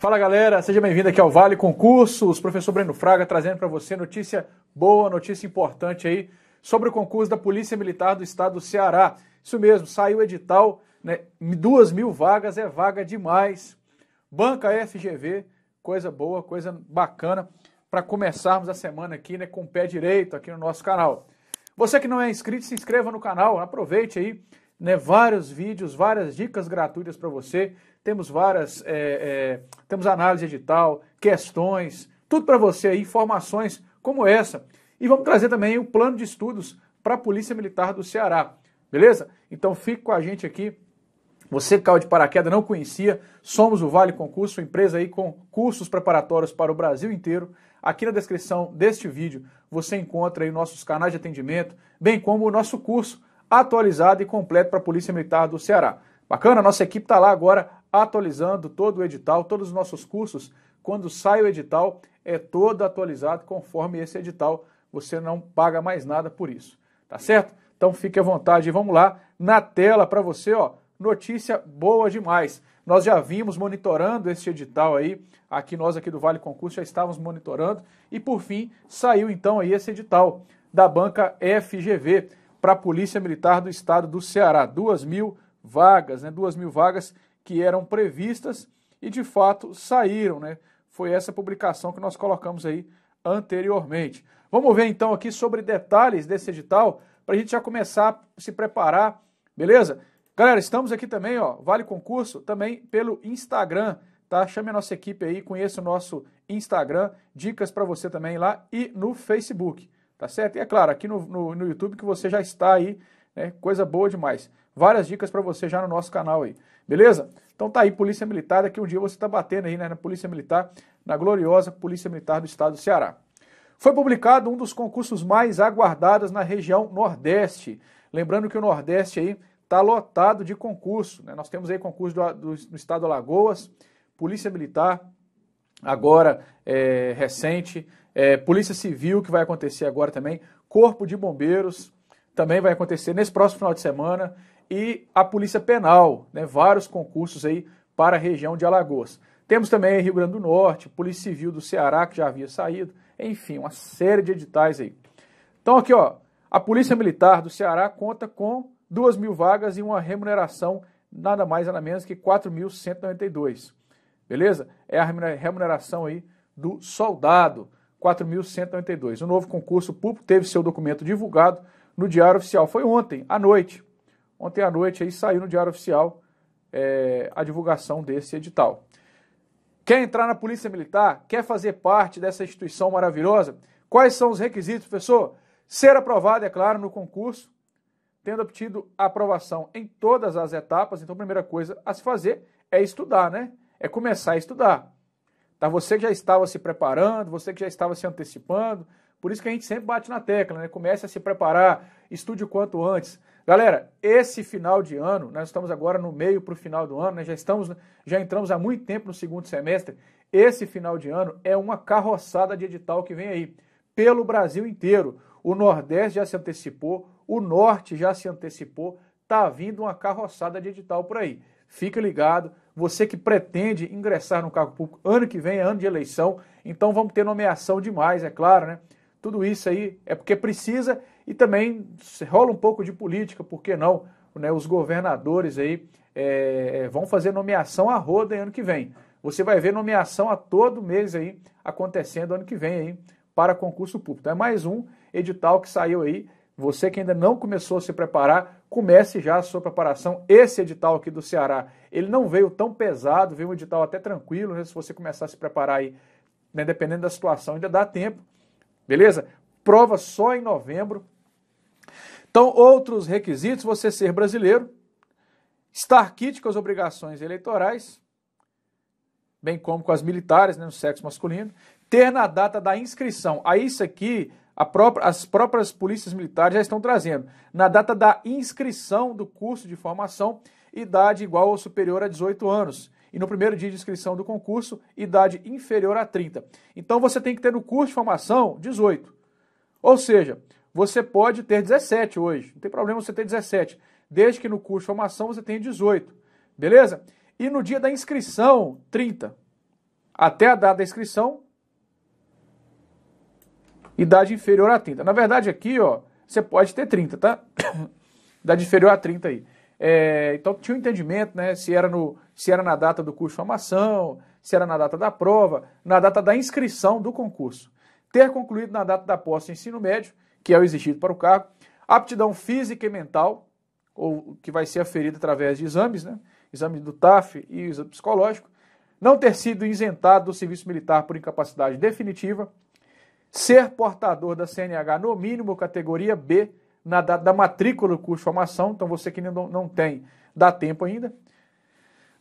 Fala galera, seja bem-vindo aqui ao Vale Concursos. Professor Breno Fraga trazendo para você notícia boa, notícia importante aí sobre o concurso da Polícia Militar do Estado do Ceará. Isso mesmo, saiu o edital, né? Duas mil vagas é vaga demais. Banca FGV, coisa boa, coisa bacana para começarmos a semana aqui, né, com o pé direito aqui no nosso canal. Você que não é inscrito, se inscreva no canal, aproveite aí, né, vários vídeos, várias dicas gratuitas para você temos várias, é, é, temos análise edital, questões, tudo para você aí, informações como essa. E vamos trazer também o plano de estudos para a Polícia Militar do Ceará, beleza? Então fique com a gente aqui. Você que caiu de paraquedas, não conhecia, somos o Vale Concurso, empresa aí com cursos preparatórios para o Brasil inteiro. Aqui na descrição deste vídeo você encontra aí nossos canais de atendimento, bem como o nosso curso atualizado e completo para a Polícia Militar do Ceará. Bacana? Nossa equipe está lá agora atualizando todo o edital, todos os nossos cursos, quando sai o edital, é todo atualizado conforme esse edital. Você não paga mais nada por isso, tá certo? Então fique à vontade e vamos lá na tela para você, ó. Notícia boa demais. Nós já vimos monitorando este edital aí, aqui nós aqui do Vale Concurso já estávamos monitorando e por fim saiu então aí esse edital da banca FGV para a Polícia Militar do Estado do Ceará, duas mil vagas, né? Duas mil vagas que eram previstas e de fato saíram, né? Foi essa publicação que nós colocamos aí anteriormente. Vamos ver então aqui sobre detalhes desse edital para a gente já começar a se preparar, beleza? Galera, estamos aqui também, ó, vale concurso também pelo Instagram, tá? Chame a nossa equipe aí, conheça o nosso Instagram, dicas para você também lá e no Facebook, tá certo? E é claro, aqui no, no, no YouTube que você já está aí né? Coisa boa demais. Várias dicas para você já no nosso canal aí. Beleza? Então tá aí, Polícia Militar. Daqui um dia você está batendo aí né, na Polícia Militar, na gloriosa Polícia Militar do Estado do Ceará. Foi publicado um dos concursos mais aguardados na região Nordeste. Lembrando que o Nordeste aí está lotado de concurso. Né? Nós temos aí concurso do, do, do Estado de Alagoas, Polícia Militar, agora é, recente, é, Polícia Civil, que vai acontecer agora também, Corpo de Bombeiros, também vai acontecer nesse próximo final de semana. E a Polícia Penal, né, vários concursos aí para a região de Alagoas. Temos também Rio Grande do Norte, Polícia Civil do Ceará, que já havia saído, enfim, uma série de editais aí. Então, aqui, ó, a Polícia Militar do Ceará conta com 2 mil vagas e uma remuneração nada mais nada menos que 4.192. Beleza? É a remuneração aí do soldado, 4.192. O novo concurso público teve seu documento divulgado no Diário Oficial. Foi ontem, à noite. Ontem à noite aí saiu no Diário Oficial é, a divulgação desse edital. Quer entrar na Polícia Militar? Quer fazer parte dessa instituição maravilhosa? Quais são os requisitos, professor? Ser aprovado, é claro, no concurso, tendo obtido aprovação em todas as etapas. Então, a primeira coisa a se fazer é estudar, né? É começar a estudar. Tá? Você que já estava se preparando, você que já estava se antecipando, por isso que a gente sempre bate na tecla, né? Comece a se preparar, estude o quanto antes. Galera, esse final de ano, nós estamos agora no meio para o final do ano, né? já estamos, já entramos há muito tempo no segundo semestre. Esse final de ano é uma carroçada de edital que vem aí, pelo Brasil inteiro. O Nordeste já se antecipou, o Norte já se antecipou, tá vindo uma carroçada de edital por aí. Fica ligado, você que pretende ingressar no cargo público ano que vem, é ano de eleição, então vamos ter nomeação demais, é claro, né? Tudo isso aí é porque precisa e também rola um pouco de política, por que não? Né, os governadores aí é, é vão fazer nomeação a roda ano que vem. Você vai ver nomeação a todo mês aí acontecendo ano que vem aí para concurso público. Então é mais um edital que saiu aí. Você que ainda não começou a se preparar, comece já a sua preparação. Esse edital aqui do Ceará, ele não veio tão pesado, veio um edital até tranquilo, né? se você começar a se preparar aí, né, dependendo da situação, ainda dá tempo Beleza? Prova só em novembro. Então, outros requisitos: você ser brasileiro, estar quítico com as obrigações eleitorais, bem como com as militares, né, no sexo masculino, ter na data da inscrição. a isso aqui, própria, as próprias polícias militares já estão trazendo. Na data da inscrição do curso de formação, idade igual ou superior a 18 anos e no primeiro dia de inscrição do concurso, idade inferior a 30. Então você tem que ter no curso de formação 18. Ou seja, você pode ter 17 hoje, não tem problema você ter 17, desde que no curso de formação você tenha 18, beleza? E no dia da inscrição, 30. Até a data da inscrição, idade inferior a 30. Na verdade aqui, ó, você pode ter 30, tá? idade inferior a 30 aí. É, então tinha um entendimento, né? Se era, no, se era na data do curso de formação, se era na data da prova, na data da inscrição do concurso. Ter concluído na data da posse ensino médio, que é o exigido para o cargo, aptidão física e mental, ou que vai ser aferida através de exames, né? Exame do TAF e exame psicológico, não ter sido isentado do serviço militar por incapacidade definitiva, ser portador da CNH no mínimo categoria B na data da matrícula do curso de formação, então você que não, não tem, dá tempo ainda.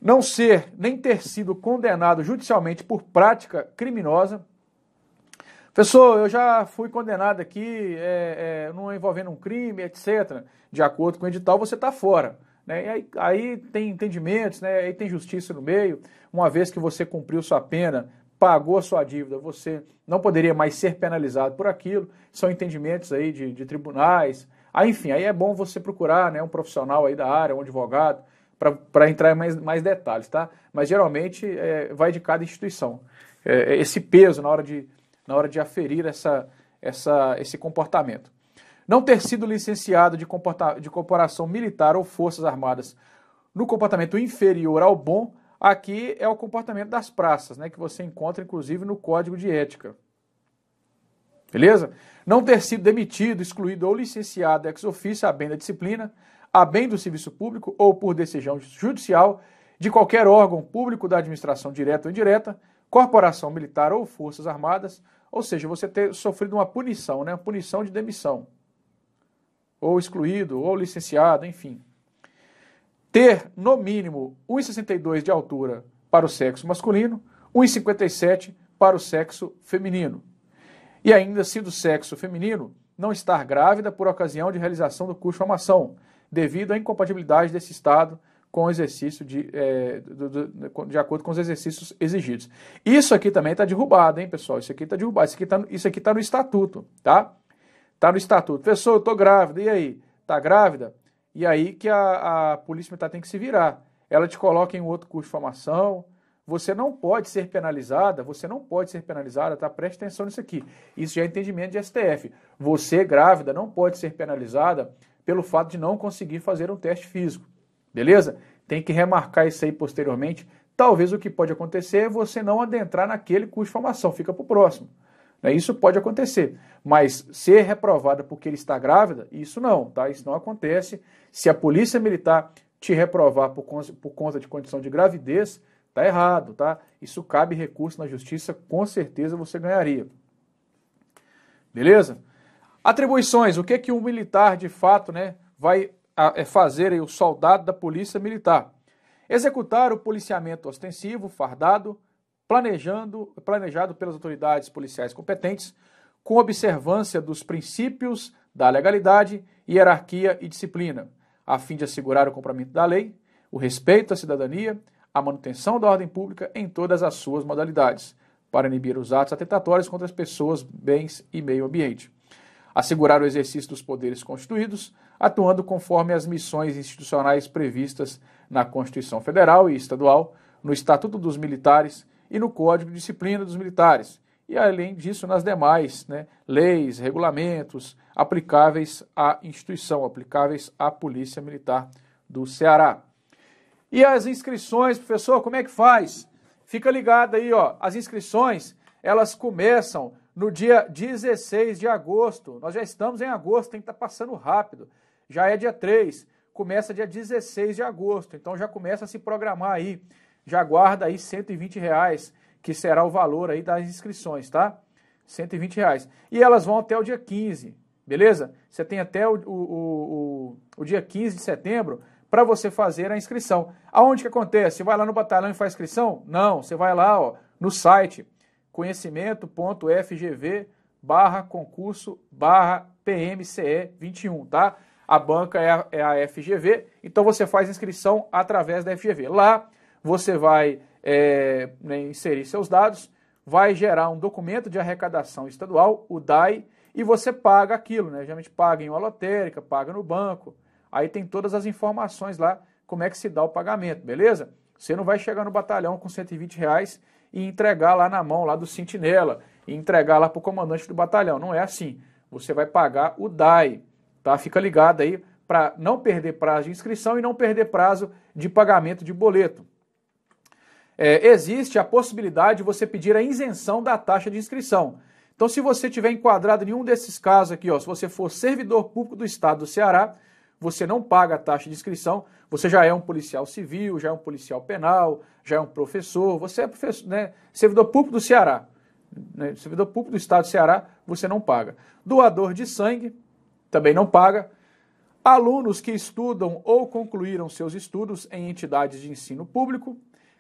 Não ser nem ter sido condenado judicialmente por prática criminosa. Professor, eu já fui condenado aqui, é, é, não envolvendo um crime, etc. De acordo com o edital, você está fora. Né? E aí, aí, tem entendimentos, né? aí tem justiça no meio. Uma vez que você cumpriu sua pena, pagou a sua dívida, você não poderia mais ser penalizado por aquilo. São entendimentos aí de, de tribunais. Ah, enfim, aí é bom você procurar né, um profissional aí da área, um advogado, para entrar em mais, mais detalhes, tá? Mas geralmente é, vai de cada instituição. É, é, esse peso na hora de, na hora de aferir essa, essa, esse comportamento. Não ter sido licenciado de, comporta, de corporação militar ou forças armadas no comportamento inferior ao bom aqui é o comportamento das praças, né, que você encontra inclusive no Código de Ética. Beleza? Não ter sido demitido, excluído ou licenciado ex officio a bem da disciplina, a bem do serviço público ou por decisão judicial de qualquer órgão público da administração direta ou indireta, corporação militar ou forças armadas, ou seja, você ter sofrido uma punição, né? punição de demissão. Ou excluído, ou licenciado, enfim ter no mínimo 1,62 de altura para o sexo masculino, 1,57 para o sexo feminino. E ainda, se do sexo feminino, não estar grávida por ocasião de realização do curso de formação, devido à incompatibilidade desse estado com o exercício de, é, do, do, de acordo com os exercícios exigidos. Isso aqui também está derrubado, hein, pessoal? Isso aqui está derrubado, isso aqui está tá no estatuto, tá? Está no estatuto. Pessoal, eu estou grávida, e aí? Está grávida? E aí que a, a polícia militar tem que se virar. Ela te coloca em outro curso de formação. Você não pode ser penalizada, você não pode ser penalizada, tá? Preste atenção nisso aqui. Isso já é entendimento de STF. Você, grávida, não pode ser penalizada pelo fato de não conseguir fazer um teste físico. Beleza? Tem que remarcar isso aí posteriormente. Talvez o que pode acontecer é você não adentrar naquele curso de formação, fica para o próximo. Né? Isso pode acontecer, mas ser reprovada porque ele está grávida, isso não, tá? Isso não acontece. Se a polícia militar te reprovar por, por conta de condição de gravidez, tá errado, tá? Isso cabe recurso na justiça, com certeza você ganharia. Beleza? Atribuições, o que que um militar de fato, né, vai é fazer aí, o soldado da polícia militar? Executar o policiamento ostensivo, fardado, planejando, planejado pelas autoridades policiais competentes, com observância dos princípios da legalidade, hierarquia e disciplina, a fim de assegurar o cumprimento da lei, o respeito à cidadania, a manutenção da ordem pública em todas as suas modalidades, para inibir os atos atentatórios contra as pessoas, bens e meio ambiente. Assegurar o exercício dos poderes constituídos, atuando conforme as missões institucionais previstas na Constituição Federal e Estadual, no Estatuto dos Militares e no Código de Disciplina dos Militares, e além disso nas demais né, leis, regulamentos aplicáveis à instituição, aplicáveis à Polícia Militar do Ceará. E as inscrições, professor, como é que faz? Fica ligado aí, ó. As inscrições, elas começam no dia 16 de agosto. Nós já estamos em agosto, tem que estar tá passando rápido. Já é dia 3, começa dia 16 de agosto. Então já começa a se programar aí já guarda aí 120 reais, que será o valor aí das inscrições, tá? 120 reais. E elas vão até o dia 15, beleza? Você tem até o, o, o, o dia 15 de setembro para você fazer a inscrição. Aonde que acontece? Você vai lá no batalhão e faz inscrição? Não, você vai lá ó, no site conhecimento.fgv barra concurso barra PMCE21, tá? A banca é a, é a FGV, então você faz inscrição através da FGV. Lá você vai é, né, inserir seus dados, vai gerar um documento de arrecadação estadual, o DAI, e você paga aquilo, né? Geralmente paga em uma lotérica, paga no banco. Aí tem todas as informações lá, como é que se dá o pagamento, beleza? Você não vai chegar no batalhão com 120 reais e entregar lá na mão lá do sentinela, e entregar lá para o comandante do batalhão. Não é assim. Você vai pagar o DAI, tá? Fica ligado aí para não perder prazo de inscrição e não perder prazo de pagamento de boleto é, existe a possibilidade de você pedir a isenção da taxa de inscrição. Então, se você tiver enquadrado em um desses casos aqui, ó, se você for servidor público do Estado do Ceará, você não paga a taxa de inscrição, você já é um policial civil, já é um policial penal, já é um professor, você é professor, né, servidor público do Ceará. Né, servidor público do Estado do Ceará, você não paga. Doador de sangue, também não paga. Alunos que estudam ou concluíram seus estudos em entidades de ensino público,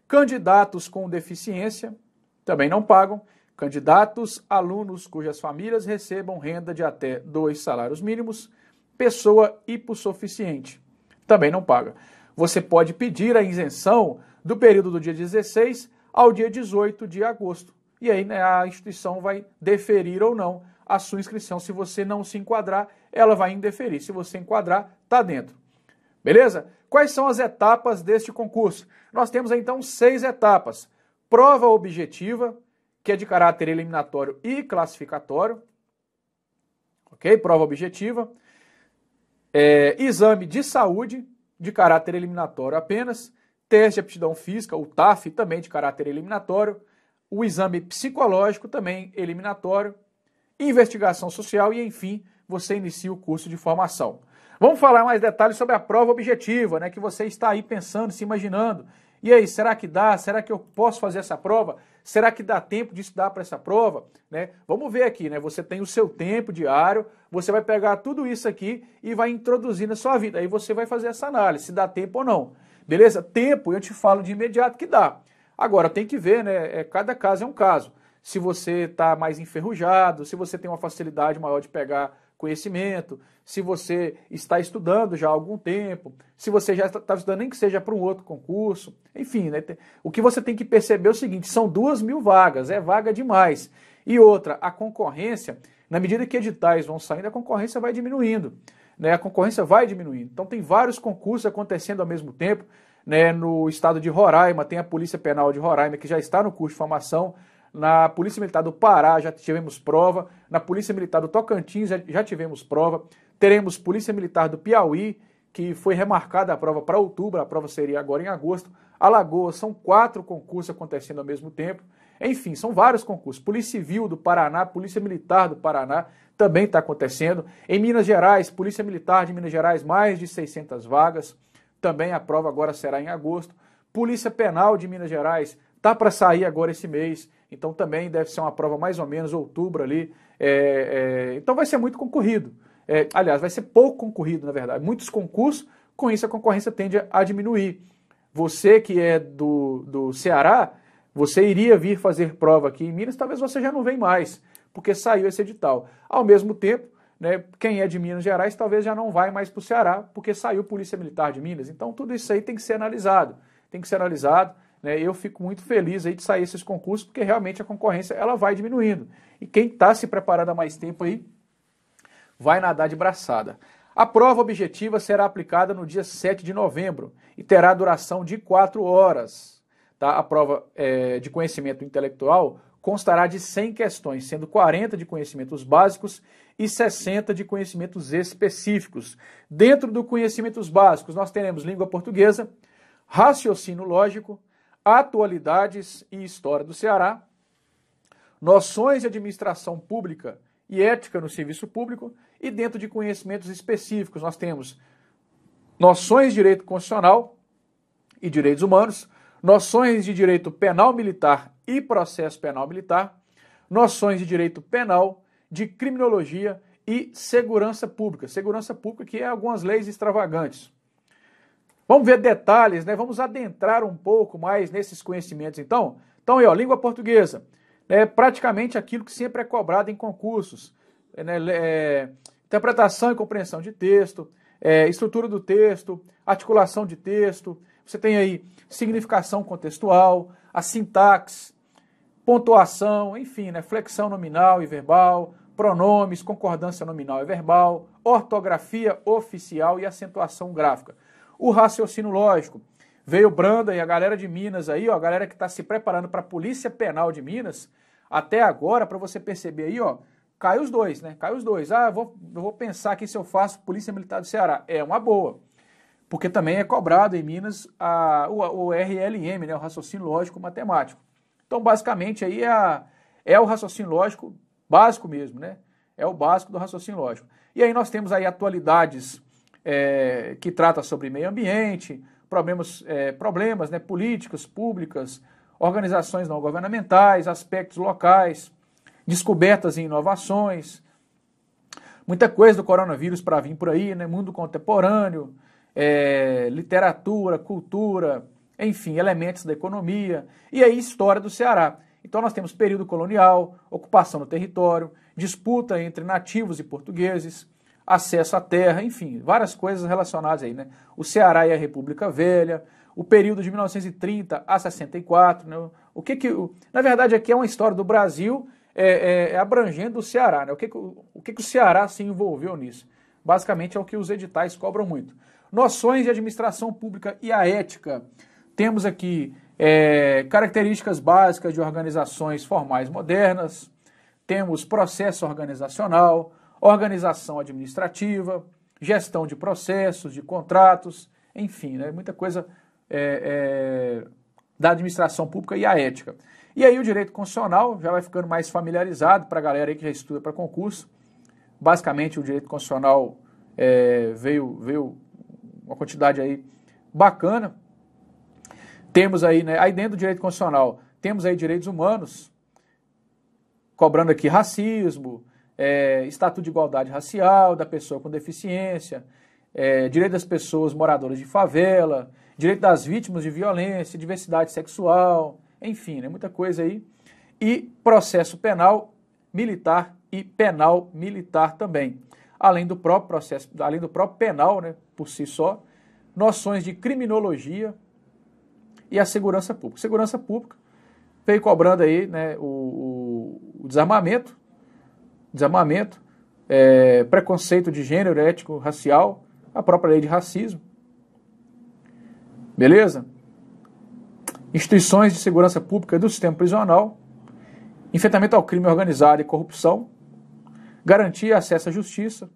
Candidatos com deficiência também não pagam. Candidatos, alunos cujas famílias recebam renda de até dois salários mínimos, pessoa hipossuficiente também não paga. Você pode pedir a isenção do período do dia 16 ao dia 18 de agosto. E aí né, a instituição vai deferir ou não a sua inscrição. Se você não se enquadrar, ela vai indeferir. Se você enquadrar, está dentro. Beleza? Quais são as etapas deste concurso? Nós temos então seis etapas: prova objetiva, que é de caráter eliminatório e classificatório. Ok? Prova objetiva. É, exame de saúde, de caráter eliminatório apenas. Teste de aptidão física, o TAF, também de caráter eliminatório. O exame psicológico, também eliminatório. Investigação social e, enfim, você inicia o curso de formação. Vamos falar mais detalhes sobre a prova objetiva, né? Que você está aí pensando, se imaginando. E aí, será que dá? Será que eu posso fazer essa prova? Será que dá tempo de estudar para essa prova? Né? Vamos ver aqui, né? Você tem o seu tempo diário, você vai pegar tudo isso aqui e vai introduzir na sua vida. Aí você vai fazer essa análise, se dá tempo ou não. Beleza? Tempo, eu te falo de imediato que dá. Agora, tem que ver, né? É, cada caso é um caso. Se você está mais enferrujado, se você tem uma facilidade maior de pegar conhecimento, se você está estudando já há algum tempo, se você já está estudando nem que seja para um outro concurso, enfim, né? o que você tem que perceber é o seguinte: são duas mil vagas, é vaga demais. E outra, a concorrência, na medida que editais vão saindo, a concorrência vai diminuindo. Né? A concorrência vai diminuindo. Então tem vários concursos acontecendo ao mesmo tempo. Né? No estado de Roraima, tem a Polícia Penal de Roraima, que já está no curso de formação na Polícia Militar do Pará já tivemos prova, na Polícia Militar do Tocantins já tivemos prova, teremos Polícia Militar do Piauí, que foi remarcada a prova para outubro, a prova seria agora em agosto. Alagoas, são quatro concursos acontecendo ao mesmo tempo. Enfim, são vários concursos. Polícia Civil do Paraná, Polícia Militar do Paraná também está acontecendo. Em Minas Gerais, Polícia Militar de Minas Gerais, mais de 600 vagas. Também a prova agora será em agosto. Polícia Penal de Minas Gerais está para sair agora esse mês. Então também deve ser uma prova mais ou menos outubro ali. É, é, então vai ser muito concorrido. É, aliás, vai ser pouco concorrido, na verdade. Muitos concursos, com isso a concorrência tende a diminuir. Você que é do, do Ceará, você iria vir fazer prova aqui em Minas, talvez você já não vem mais, porque saiu esse edital. Ao mesmo tempo, né, quem é de Minas Gerais talvez já não vai mais para o Ceará, porque saiu Polícia Militar de Minas. Então tudo isso aí tem que ser analisado. Tem que ser analisado né? Eu fico muito feliz aí de sair esses concursos, porque realmente a concorrência ela vai diminuindo. E quem está se preparando há mais tempo aí, vai nadar de braçada. A prova objetiva será aplicada no dia 7 de novembro e terá duração de 4 horas. Tá? A prova é, de conhecimento intelectual constará de 100 questões, sendo 40 de conhecimentos básicos e 60 de conhecimentos específicos. Dentro do conhecimentos básicos, nós teremos língua portuguesa, raciocínio lógico, Atualidades e História do Ceará, Noções de Administração Pública e Ética no Serviço Público, e dentro de conhecimentos específicos nós temos Noções de Direito Constitucional e Direitos Humanos, Noções de Direito Penal Militar e Processo Penal Militar, Noções de Direito Penal, de Criminologia e Segurança Pública. Segurança Pública que é algumas leis extravagantes. Vamos ver detalhes, né? Vamos adentrar um pouco mais nesses conhecimentos, então. Então, aí, ó, língua portuguesa. É praticamente aquilo que sempre é cobrado em concursos. É, né? é, interpretação e compreensão de texto, é, estrutura do texto, articulação de texto. Você tem aí significação contextual, a sintaxe, pontuação, enfim, né? flexão nominal e verbal, pronomes, concordância nominal e verbal, ortografia oficial e acentuação gráfica o raciocínio lógico. Veio Branda e a galera de Minas aí, ó, a galera que está se preparando para a Polícia Penal de Minas, até agora, para você perceber aí, ó, cai os dois, né? Cai os dois. Ah, eu vou, eu vou pensar aqui se eu faço Polícia Militar do Ceará. É uma boa. Porque também é cobrado em Minas a, o, o RLM, né? O raciocínio lógico matemático. Então, basicamente, aí é, a, é o raciocínio lógico básico mesmo, né? É o básico do raciocínio lógico. E aí nós temos aí atualidades é, que trata sobre meio ambiente, problemas, é, problemas né, políticos, públicas, organizações não governamentais, aspectos locais, descobertas e inovações. Muita coisa do coronavírus para vir por aí, né? Mundo contemporâneo, é, literatura, cultura, enfim, elementos da economia. E aí, história do Ceará. Então, nós temos período colonial, ocupação do território, disputa entre nativos e portugueses, acesso à terra, enfim, várias coisas relacionadas aí, né? O Ceará e a República Velha, o período de 1930 a 64, né? O que que, na verdade, aqui é uma história do Brasil é, é, é abrangendo o Ceará, né? O que que, o que que o Ceará se envolveu nisso? Basicamente é o que os editais cobram muito. Noções de administração pública e a ética. Temos aqui é, características básicas de organizações formais modernas, temos processo organizacional, organização administrativa, gestão de processos, de contratos, enfim, né, muita coisa é, é, da administração pública e a ética. E aí o direito constitucional já vai ficando mais familiarizado para a galera que já estuda para concurso. Basicamente o direito constitucional é, veio, veio uma quantidade aí bacana. Temos aí, né, aí dentro do direito constitucional, temos aí direitos humanos, cobrando aqui racismo, é, Estatuto de Igualdade Racial da Pessoa com Deficiência, é, Direito das Pessoas Moradoras de Favela, Direito das Vítimas de Violência, Diversidade Sexual, enfim, né, muita coisa aí. E processo penal militar e penal militar também. Além do próprio processo, além do próprio penal, né, por si só, noções de criminologia e a segurança pública. Segurança pública veio cobrando aí né, o, o, o desarmamento, desarmamento, é, preconceito de gênero, ético, racial, a própria lei de racismo. Beleza? Instituições de segurança pública do sistema prisional, enfrentamento ao crime organizado e corrupção, garantia acesso à justiça,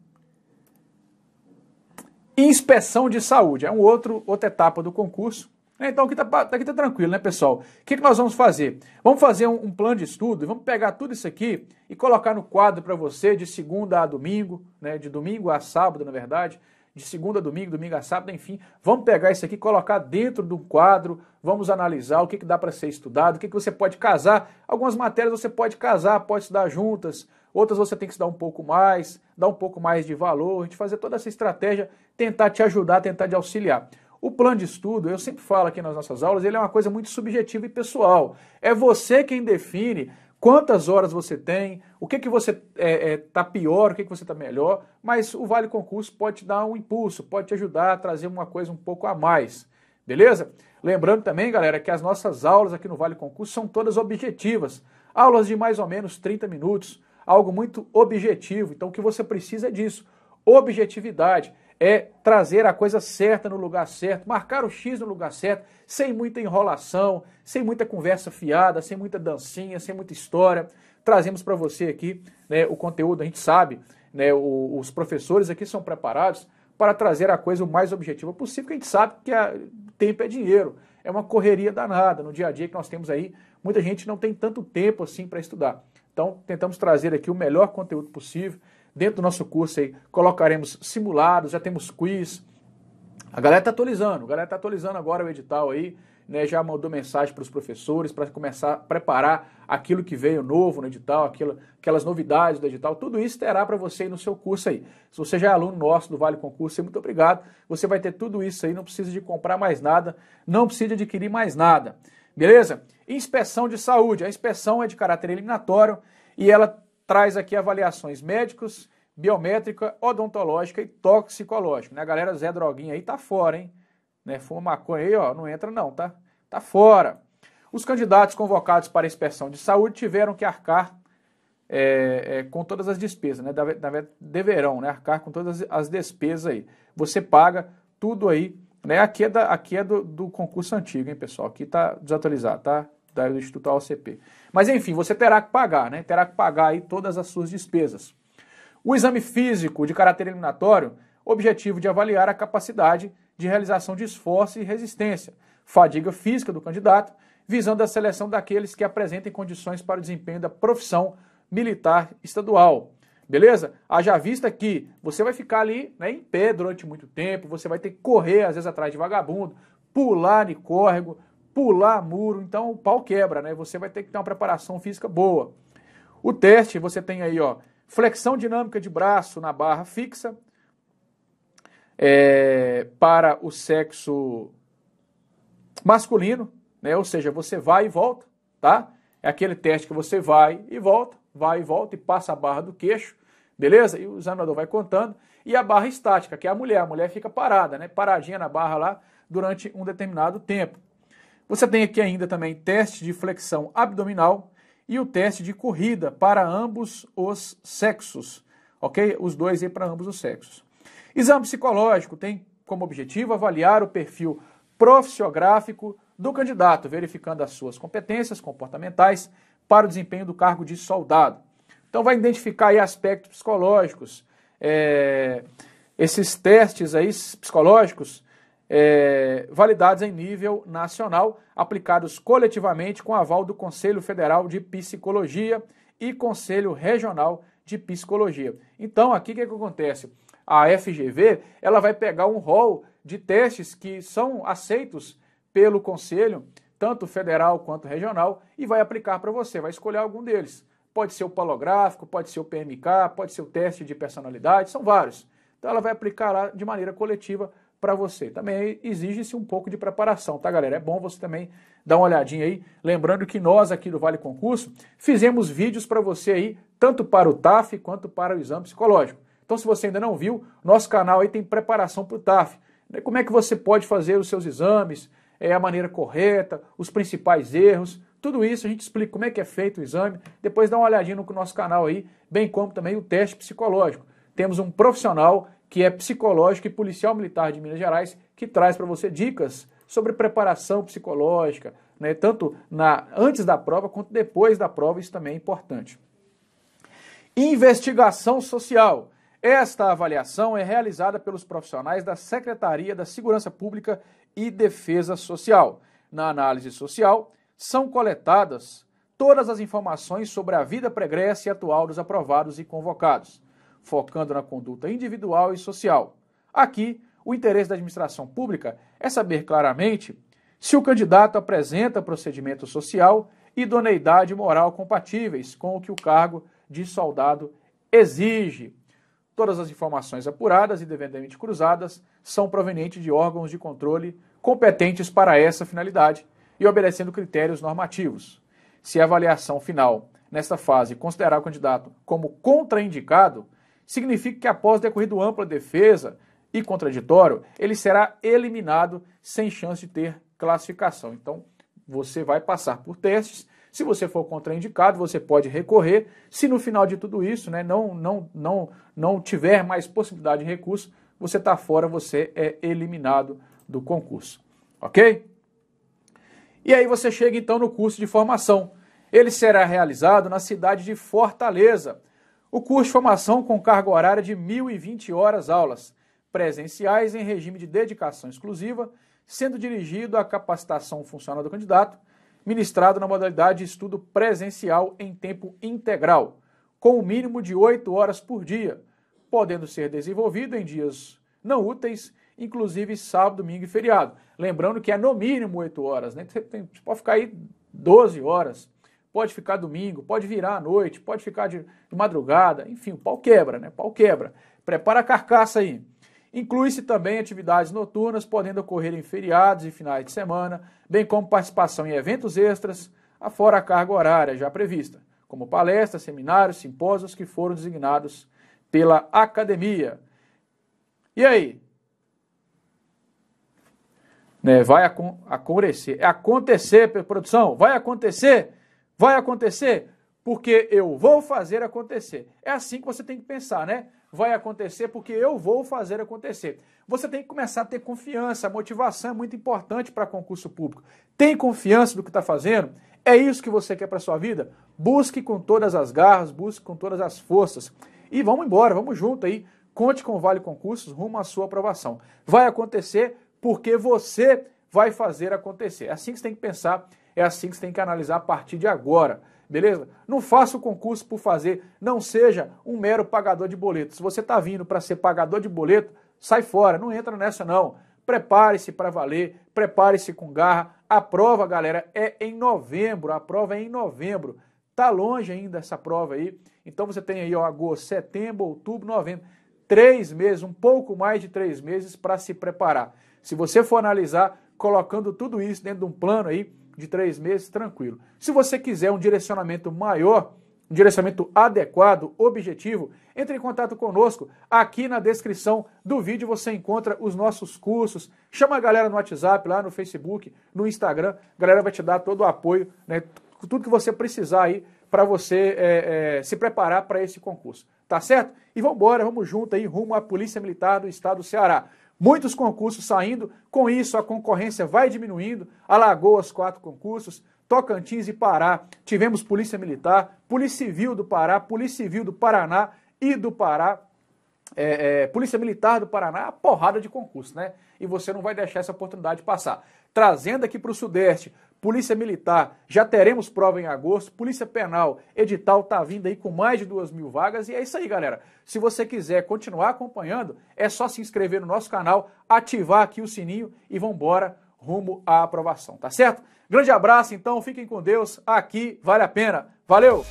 inspeção de saúde, é um outro, outra etapa do concurso, é, então aqui está tá aqui tá tranquilo, né, pessoal? O que, que nós vamos fazer? Vamos fazer um, um plano de estudo, vamos pegar tudo isso aqui e colocar no quadro para você de segunda a domingo, né? De domingo a sábado, na verdade. De segunda a domingo, domingo a sábado, enfim. Vamos pegar isso aqui, colocar dentro do quadro, vamos analisar o que, que dá para ser estudado, o que, que você pode casar. Algumas matérias você pode casar, pode estudar juntas, outras você tem que estudar um pouco mais, dar um pouco mais de valor, a gente fazer toda essa estratégia, tentar te ajudar, tentar te auxiliar. O plano de estudo, eu sempre falo aqui nas nossas aulas, ele é uma coisa muito subjetiva e pessoal. É você quem define quantas horas você tem, o que, que você está é, é, tá pior, o que, que você está melhor, mas o Vale Concurso pode te dar um impulso, pode te ajudar a trazer uma coisa um pouco a mais, beleza? Lembrando também, galera, que as nossas aulas aqui no Vale Concurso são todas objetivas, aulas de mais ou menos 30 minutos, algo muito objetivo, então o que você precisa é disso, objetividade é trazer a coisa certa no lugar certo, marcar o X no lugar certo, sem muita enrolação, sem muita conversa fiada, sem muita dancinha, sem muita história. Trazemos para você aqui né, o conteúdo, a gente sabe, né, o, os professores aqui são preparados para trazer a coisa o mais objetiva possível, porque a gente sabe que a, tempo é dinheiro, é uma correria danada no dia a dia que nós temos aí. Muita gente não tem tanto tempo assim para estudar. Então, tentamos trazer aqui o melhor conteúdo possível Dentro do nosso curso aí colocaremos simulados, já temos quiz. A galera está atualizando, a galera está atualizando agora o edital aí, né? Já mandou mensagem para os professores para começar a preparar aquilo que veio novo no edital, aquilo, aquelas novidades do edital, tudo isso terá para você aí no seu curso aí. Se você já é aluno nosso do Vale Concurso, muito obrigado. Você vai ter tudo isso aí, não precisa de comprar mais nada, não precisa de adquirir mais nada. Beleza? Inspeção de saúde. A inspeção é de caráter eliminatório e ela traz aqui avaliações médicos, biométrica, odontológica e toxicológica. Né? A galera Zé Droguinha aí tá fora, hein? Né? Fuma maconha aí, ó, não entra não, tá? Tá fora. Os candidatos convocados para a inspeção de saúde tiveram que arcar é, é, com todas as despesas, né? Deverão, né? Arcar com todas as despesas aí. Você paga tudo aí, né? Aqui é, da, aqui é do, do concurso antigo, hein, pessoal? Aqui tá desatualizado, tá? da do Instituto AOCP. Mas enfim, você terá que pagar, né? Terá que pagar aí todas as suas despesas. O exame físico de caráter eliminatório, objetivo de avaliar a capacidade de realização de esforço e resistência, fadiga física do candidato, visando a seleção daqueles que apresentem condições para o desempenho da profissão militar estadual. Beleza? Haja vista que você vai ficar ali né, em pé durante muito tempo, você vai ter que correr, às vezes, atrás de vagabundo, pular de córrego, pular muro, então o pau quebra, né? Você vai ter que ter uma preparação física boa. O teste, você tem aí, ó, flexão dinâmica de braço na barra fixa é, para o sexo masculino, né? Ou seja, você vai e volta, tá? É aquele teste que você vai e volta, vai e volta e passa a barra do queixo, beleza? E o examinador vai contando. E a barra estática, que é a mulher. A mulher fica parada, né? Paradinha na barra lá durante um determinado tempo. Você tem aqui ainda também teste de flexão abdominal e o teste de corrida para ambos os sexos, ok? Os dois aí para ambos os sexos. Exame psicológico tem como objetivo avaliar o perfil profissiográfico do candidato, verificando as suas competências comportamentais para o desempenho do cargo de soldado. Então vai identificar aí aspectos psicológicos. É, esses testes aí psicológicos é, validados em nível nacional, aplicados coletivamente com aval do Conselho Federal de Psicologia e Conselho Regional de Psicologia. Então, aqui o que, é que acontece? A FGV ela vai pegar um rol de testes que são aceitos pelo Conselho, tanto federal quanto regional, e vai aplicar para você, vai escolher algum deles. Pode ser o palográfico, pode ser o PMK, pode ser o teste de personalidade, são vários. Então ela vai aplicar lá de maneira coletiva para você. Também exige-se um pouco de preparação, tá, galera? É bom você também dar uma olhadinha aí. Lembrando que nós aqui do Vale Concurso fizemos vídeos para você aí, tanto para o TAF quanto para o exame psicológico. Então, se você ainda não viu, nosso canal aí tem preparação para o TAF. Como é que você pode fazer os seus exames, é, a maneira correta, os principais erros, tudo isso a gente explica como é que é feito o exame. Depois dá uma olhadinha no nosso canal aí, bem como também o teste psicológico. Temos um profissional que é psicológico e policial militar de Minas Gerais, que traz para você dicas sobre preparação psicológica, né, tanto na, antes da prova quanto depois da prova, isso também é importante. Investigação social. Esta avaliação é realizada pelos profissionais da Secretaria da Segurança Pública e Defesa Social. Na análise social, são coletadas todas as informações sobre a vida pregressa e atual dos aprovados e convocados focando na conduta individual e social. Aqui, o interesse da administração pública é saber claramente se o candidato apresenta procedimento social e idoneidade moral compatíveis com o que o cargo de soldado exige. Todas as informações apuradas e devidamente cruzadas são provenientes de órgãos de controle competentes para essa finalidade e obedecendo critérios normativos. Se a avaliação final nesta fase considerar o candidato como contraindicado, significa que após decorrido ampla defesa e contraditório, ele será eliminado sem chance de ter classificação. Então, você vai passar por testes. Se você for contraindicado, você pode recorrer. Se no final de tudo isso, né, não, não, não, não tiver mais possibilidade de recurso, você está fora, você é eliminado do concurso. Ok? E aí você chega então no curso de formação. Ele será realizado na cidade de Fortaleza, o curso de formação com carga horária de 1.020 horas aulas presenciais em regime de dedicação exclusiva, sendo dirigido à capacitação funcional do candidato, ministrado na modalidade de estudo presencial em tempo integral, com o um mínimo de 8 horas por dia, podendo ser desenvolvido em dias não úteis, inclusive sábado, domingo e feriado. Lembrando que é no mínimo 8 horas, né? Você, tem, pode ficar aí 12 horas pode ficar domingo, pode virar à noite, pode ficar de, de madrugada, enfim, o pau quebra, né? Pau quebra. Prepara a carcaça aí. Inclui-se também atividades noturnas, podendo ocorrer em feriados e finais de semana, bem como participação em eventos extras, afora a carga horária já prevista, como palestras, seminários, simpósios que foram designados pela academia. E aí? Né, vai acontecer. é Acontecer, produção, vai acontecer Vai acontecer? Porque eu vou fazer acontecer. É assim que você tem que pensar, né? Vai acontecer porque eu vou fazer acontecer. Você tem que começar a ter confiança. A motivação é muito importante para concurso público. Tem confiança do que está fazendo? É isso que você quer para sua vida? Busque com todas as garras, busque com todas as forças. E vamos embora, vamos junto aí. Conte com o Vale Concursos rumo à sua aprovação. Vai acontecer porque você vai fazer acontecer. É assim que você tem que pensar é assim que você tem que analisar a partir de agora, beleza? Não faça o concurso por fazer, não seja um mero pagador de boleto. Se você está vindo para ser pagador de boleto, sai fora, não entra nessa não. Prepare-se para valer, prepare-se com garra. A prova, galera, é em novembro, a prova é em novembro. Tá longe ainda essa prova aí. Então você tem aí ó, agosto, setembro, outubro, novembro três meses, um pouco mais de três meses para se preparar. Se você for analisar, colocando tudo isso dentro de um plano aí, de três meses, tranquilo. Se você quiser um direcionamento maior, um direcionamento adequado, objetivo, entre em contato conosco. Aqui na descrição do vídeo você encontra os nossos cursos. Chama a galera no WhatsApp, lá no Facebook, no Instagram. A galera vai te dar todo o apoio, né? tudo que você precisar aí para você é, é, se preparar para esse concurso. Tá certo? E vamos embora, vamos junto aí rumo à Polícia Militar do Estado do Ceará muitos concursos saindo, com isso a concorrência vai diminuindo. Alagoas, quatro concursos, Tocantins e Pará. Tivemos Polícia Militar, Polícia Civil do Pará, Polícia Civil do Paraná e do Pará. É, é, Polícia Militar do Paraná, porrada de concurso, né? E você não vai deixar essa oportunidade passar. Trazendo aqui para o Sudeste, Polícia Militar, já teremos prova em agosto. Polícia Penal, edital tá vindo aí com mais de duas mil vagas. E é isso aí, galera. Se você quiser continuar acompanhando, é só se inscrever no nosso canal, ativar aqui o sininho e vambora rumo à aprovação, tá certo? Grande abraço, então, fiquem com Deus. Aqui vale a pena. Valeu!